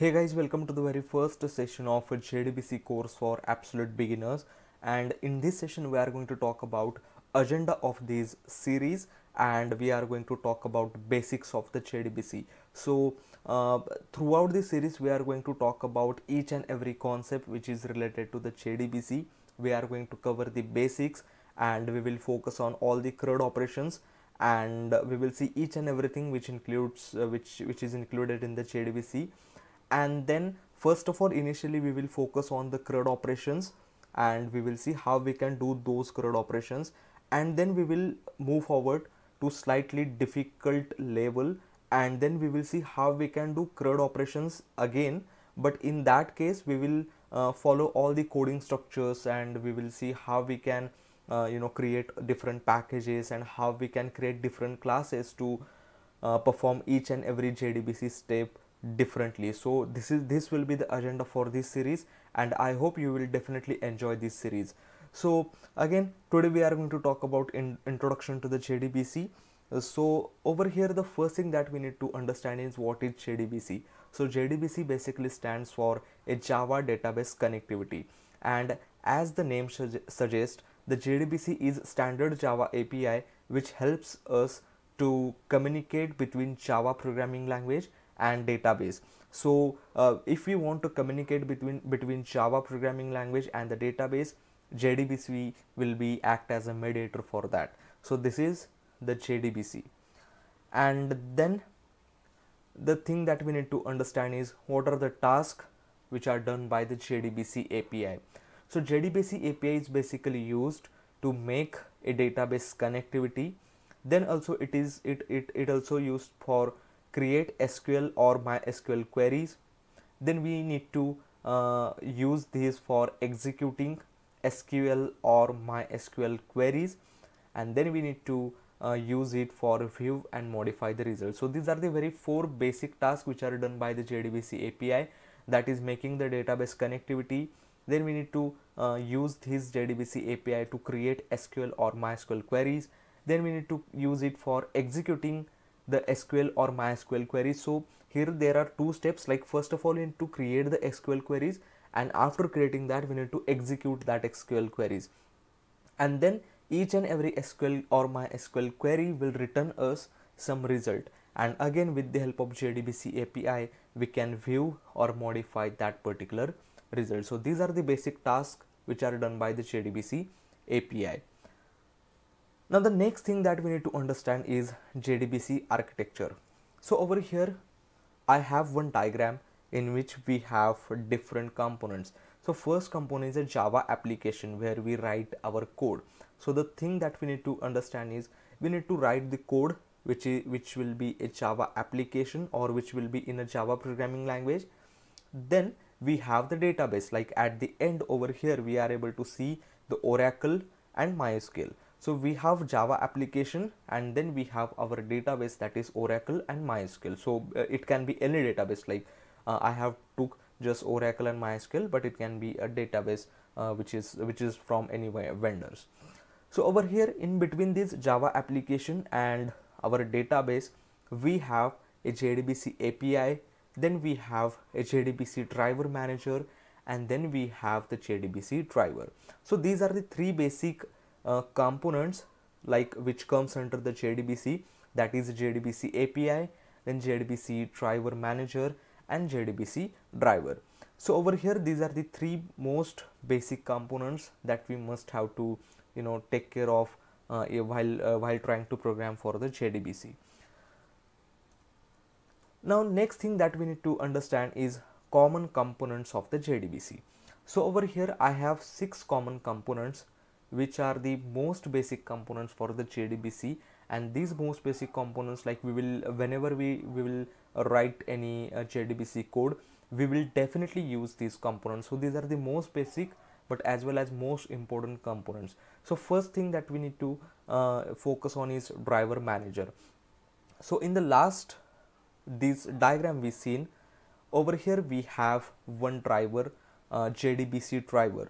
Hey guys, welcome to the very first session of a JDBC course for absolute beginners. And in this session, we are going to talk about agenda of this series and we are going to talk about basics of the JDBC. So uh, throughout this series, we are going to talk about each and every concept which is related to the JDBC. We are going to cover the basics and we will focus on all the CRUD operations and we will see each and everything which includes uh, which which is included in the JDBC and then first of all initially we will focus on the CRUD operations and we will see how we can do those CRUD operations and then we will move forward to slightly difficult level and then we will see how we can do CRUD operations again but in that case we will uh, follow all the coding structures and we will see how we can uh, you know create different packages and how we can create different classes to uh, perform each and every JDBC step differently so this is this will be the agenda for this series and i hope you will definitely enjoy this series so again today we are going to talk about in introduction to the jdbc so over here the first thing that we need to understand is what is jdbc so jdbc basically stands for a java database connectivity and as the name suggests the jdbc is standard java api which helps us to communicate between java programming language and database so uh, if we want to communicate between between java programming language and the database jdbc will be act as a mediator for that so this is the jdbc and then the thing that we need to understand is what are the tasks which are done by the jdbc api so jdbc api is basically used to make a database connectivity then also it is it it, it also used for create SQL or MySQL queries. Then we need to uh, use these for executing SQL or MySQL queries and then we need to uh, use it for review and modify the results. So these are the very four basic tasks which are done by the JDBC API that is making the database connectivity. Then we need to uh, use this JDBC API to create SQL or MySQL queries. Then we need to use it for executing the SQL or MySQL queries. So here there are two steps like first of all you need to create the SQL queries and after creating that we need to execute that SQL queries. And then each and every SQL or MySQL query will return us some result. And again with the help of JDBC API we can view or modify that particular result. So these are the basic tasks which are done by the JDBC API. Now the next thing that we need to understand is JDBC architecture. So over here, I have one diagram in which we have different components. So first component is a Java application where we write our code. So the thing that we need to understand is we need to write the code which is which will be a Java application or which will be in a Java programming language. Then we have the database like at the end over here we are able to see the Oracle and MySQL. So we have Java application and then we have our database that is Oracle and MySQL. So uh, it can be any database like uh, I have took just Oracle and MySQL, but it can be a database uh, which is which is from any vendors. So over here in between this Java application and our database, we have a JDBC API, then we have a JDBC driver manager, and then we have the JDBC driver. So these are the three basic uh, components like which comes under the JDBC that is JDBC API then JDBC driver manager and JDBC driver. So over here these are the three most basic components that we must have to you know take care of uh, while uh, while trying to program for the JDBC. Now next thing that we need to understand is common components of the JDBC. So over here I have six common components which are the most basic components for the JDBC and these most basic components like we will whenever we, we will write any uh, JDBC code we will definitely use these components so these are the most basic but as well as most important components so first thing that we need to uh, focus on is driver manager so in the last this diagram we seen over here we have one driver uh, JDBC driver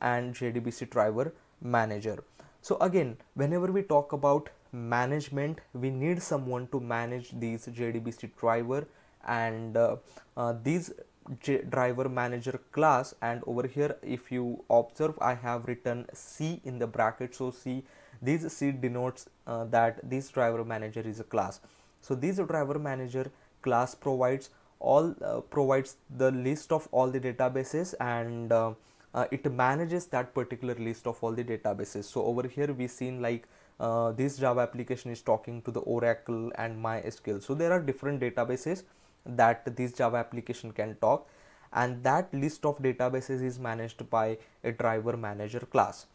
and JDBC driver manager. So again, whenever we talk about management, we need someone to manage these JDBC driver and uh, uh, these J driver manager class and over here if you observe I have written C in the bracket so C this C denotes uh, that this driver manager is a class. So this driver manager class provides all uh, provides the list of all the databases and uh, uh, it manages that particular list of all the databases. So over here we seen like uh, this Java application is talking to the Oracle and MySQL. So there are different databases that this Java application can talk and that list of databases is managed by a driver manager class.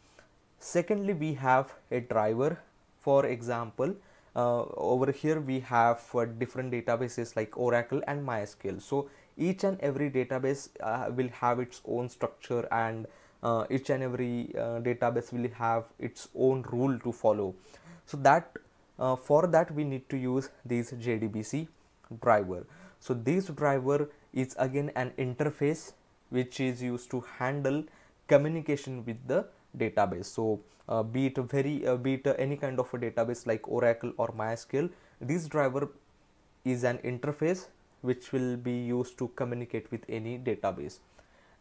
Secondly, we have a driver, for example, uh, over here we have uh, different databases like Oracle and MySQL. So each and every database uh, will have its own structure and uh, each and every uh, database will have its own rule to follow so that uh, for that we need to use this JDBC driver so this driver is again an interface which is used to handle communication with the database so uh, be it very uh, be it any kind of a database like Oracle or MySQL this driver is an interface which will be used to communicate with any database.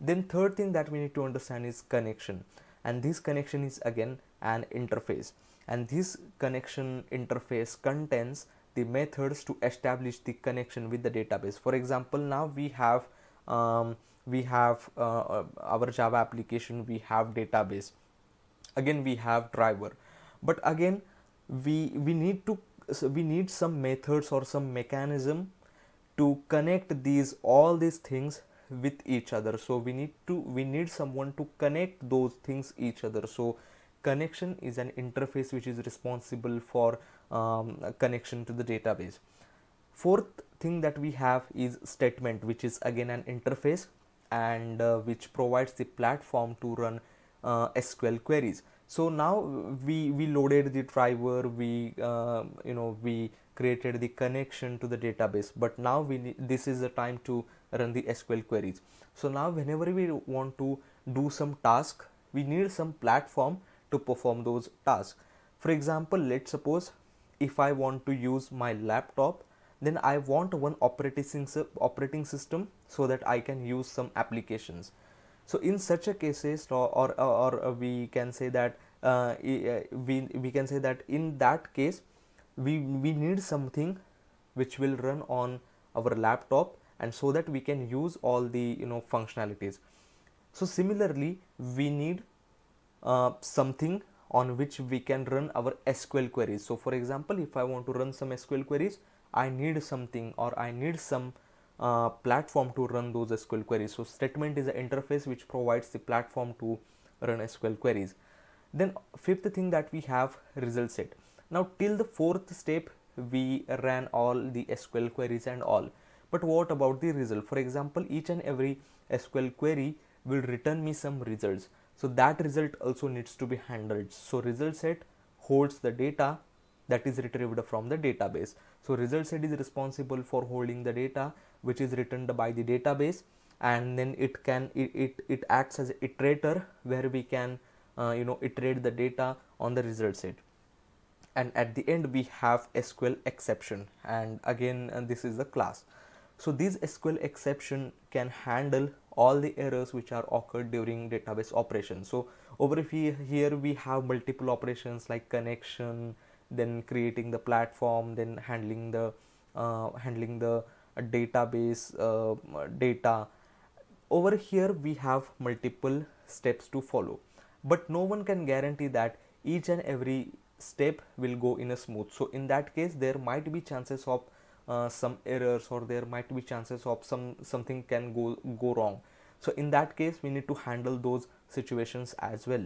Then third thing that we need to understand is connection and this connection is again an interface and this connection interface contains the methods to establish the connection with the database. For example, now we have um, we have uh, our Java application, we have database, again we have driver, but again we we need to so we need some methods or some mechanism to connect these all these things with each other so we need to we need someone to connect those things each other so connection is an interface which is responsible for um, connection to the database fourth thing that we have is statement which is again an interface and uh, which provides the platform to run uh, sql queries so now we we loaded the driver we uh, you know we created the connection to the database but now we this is the time to run the sql queries so now whenever we want to do some task we need some platform to perform those tasks for example let's suppose if i want to use my laptop then i want one operating operating system so that i can use some applications so in such a cases or, or, or we can say that uh, uh, we, we can say that in that case we, we need something which will run on our laptop and so that we can use all the you know functionalities. So similarly we need uh, something on which we can run our SQL queries. So for example if I want to run some SQL queries I need something or I need some uh, platform to run those SQL queries. So statement is the interface which provides the platform to run SQL queries. Then fifth thing that we have result set. Now till the fourth step we ran all the SQL queries and all. But what about the result? For example, each and every SQL query will return me some results. So that result also needs to be handled. So result set holds the data that is retrieved from the database. So result set is responsible for holding the data which is returned by the database and then it can it, it, it acts as iterator where we can uh, you know iterate the data on the result set and at the end we have SQL exception and again and uh, this is the class. So this SQL exception can handle all the errors which are occurred during database operation. So over here, here we have multiple operations like connection, then creating the platform then handling the uh, handling the database uh, data over here we have multiple steps to follow but no one can guarantee that each and every step will go in a smooth so in that case there might be chances of uh, some errors or there might be chances of some something can go go wrong so in that case we need to handle those situations as well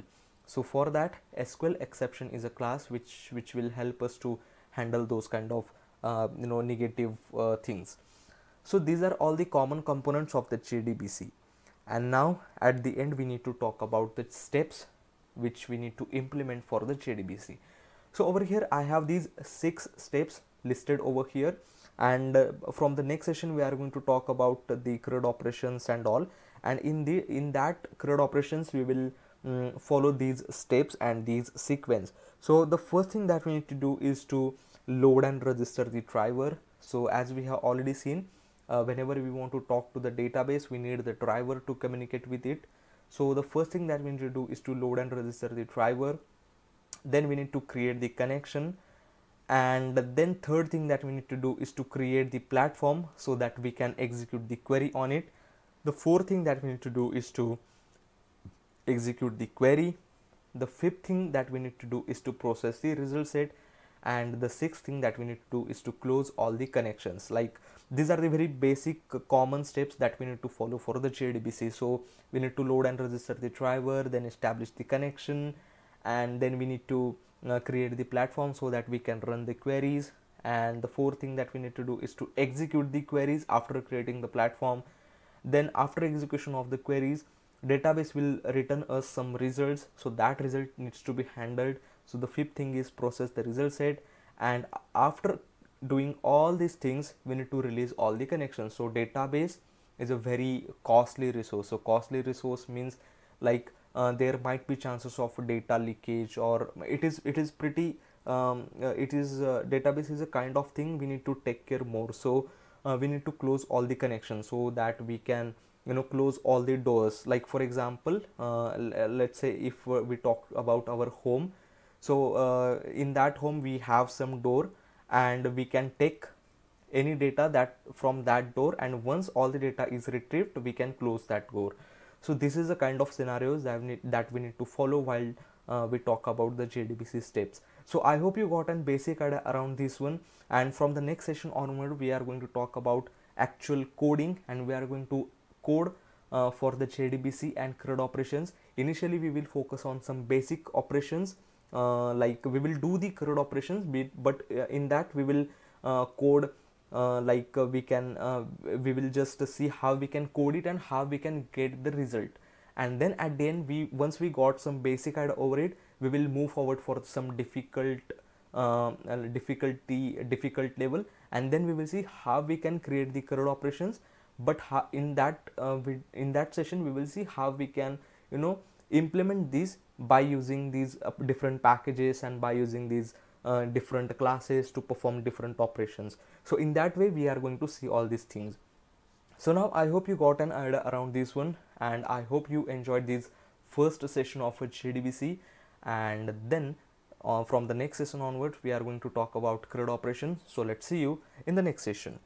so for that SQL exception is a class which which will help us to handle those kind of uh, you know negative uh, things. So these are all the common components of the JDBC. And now at the end we need to talk about the steps which we need to implement for the JDBC. So over here I have these six steps listed over here and uh, from the next session we are going to talk about the CRUD operations and all and in the in that CRUD operations we will um, follow these steps and these sequence so the first thing that we need to do is to load and register the driver so as we have already seen uh, whenever we want to talk to the database we need the driver to communicate with it so the first thing that we need to do is to load and register the driver then we need to create the connection and then third thing that we need to do is to create the platform so that we can execute the query on it the fourth thing that we need to do is to execute the query. The fifth thing that we need to do is to process the result set and the sixth thing that we need to do is to close all the connections like these are the very basic uh, common steps that we need to follow for the JDBC so we need to load and register the driver then establish the connection and then we need to uh, create the platform so that we can run the queries and the fourth thing that we need to do is to execute the queries after creating the platform then after execution of the queries database will return us some results so that result needs to be handled so the fifth thing is process the result set and after doing all these things we need to release all the connections so database is a very costly resource so costly resource means like uh, there might be chances of data leakage or it is it is pretty um, uh, it is uh, database is a kind of thing we need to take care more so uh, we need to close all the connections so that we can you know close all the doors like for example uh, uh let's say if we talk about our home so uh, in that home we have some door and we can take any data that from that door and once all the data is retrieved we can close that door so this is the kind of scenarios that we need, that we need to follow while uh, we talk about the JDBC steps. So I hope you got an basic idea around this one and from the next session onward we are going to talk about actual coding and we are going to code uh, for the JDBC and CRUD operations. Initially, we will focus on some basic operations uh, like we will do the CRUD operations, but uh, in that we will uh, code uh, like uh, we can we will just see how we can code it and how we can get the result. And then at the end, we once we got some basic idea over it, we will move forward for some difficult um, difficulty difficult level, and then we will see how we can create the CRUD operations but in that uh, we, in that session we will see how we can you know implement these by using these uh, different packages and by using these uh, different classes to perform different operations so in that way we are going to see all these things so now i hope you got an idea around this one and i hope you enjoyed this first session of jdbc and then uh, from the next session onward we are going to talk about CRUD operation so let's see you in the next session